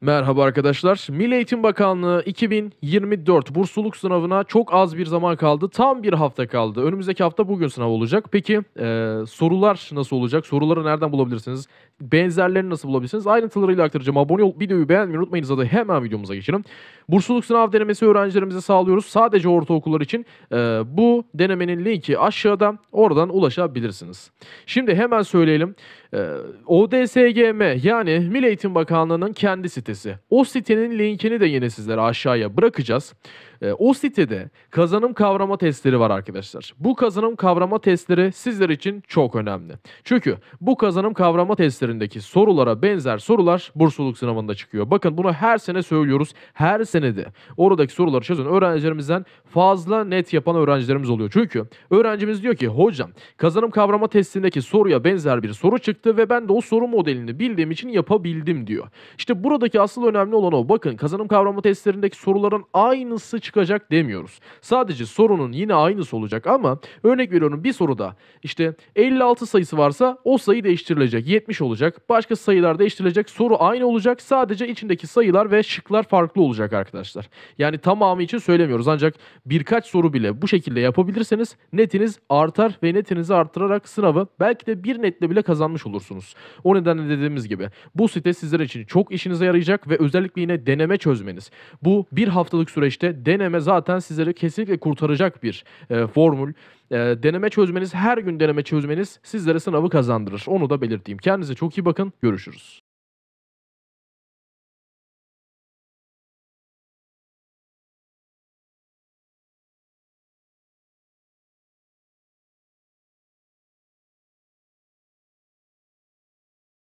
Merhaba arkadaşlar. Milli Eğitim Bakanlığı 2024 bursluluk sınavına çok az bir zaman kaldı. Tam bir hafta kaldı. Önümüzdeki hafta bugün sınav olacak. Peki e, sorular nasıl olacak? Soruları nereden bulabilirsiniz? Benzerlerini nasıl bulabilirsiniz? Ayrıntılarıyla aktaracağım. Abone ol, videoyu beğenmeyi unutmayınız. Hadi hemen videomuza geçelim. Bursluluk sınav denemesi öğrencilerimize sağlıyoruz. Sadece ortaokullar için e, bu denemenin linki aşağıda. Oradan ulaşabilirsiniz. Şimdi hemen söyleyelim e, ee, ODSGM yani Milli Eğitim Bakanlığı'nın kendi sitesi. O sitenin linkini de yine sizlere aşağıya bırakacağız. E, o sitede kazanım kavrama testleri var arkadaşlar. Bu kazanım kavrama testleri sizler için çok önemli. Çünkü bu kazanım kavrama testlerindeki sorulara benzer sorular bursluluk sınavında çıkıyor. Bakın bunu her sene söylüyoruz. Her senede oradaki soruları çözen öğrencilerimizden fazla net yapan öğrencilerimiz oluyor. Çünkü öğrencimiz diyor ki hocam kazanım kavrama testindeki soruya benzer bir soru çıktı ve ben de o soru modelini bildiğim için yapabildim diyor. İşte buradaki asıl önemli olan o. Bakın kazanım kavrama testlerindeki soruların aynısı çıkacak demiyoruz. Sadece sorunun yine aynısı olacak ama örnek veriyorum bir soruda işte 56 sayısı varsa o sayı değiştirilecek. 70 olacak. Başka sayılar değiştirilecek. Soru aynı olacak. Sadece içindeki sayılar ve şıklar farklı olacak arkadaşlar. Yani tamamı için söylemiyoruz ancak birkaç soru bile bu şekilde yapabilirseniz netiniz artar ve netinizi artırarak sınavı belki de bir netle bile kazanmış olursunuz. O nedenle dediğimiz gibi bu site sizler için çok işinize yarayacak ve özellikle yine deneme çözmeniz. Bu bir haftalık süreçte deneme deneme zaten sizleri kesinlikle kurtaracak bir e, formül. E, deneme çözmeniz, her gün deneme çözmeniz sizlere sınavı kazandırır. Onu da belirteyim. Kendinize çok iyi bakın. Görüşürüz.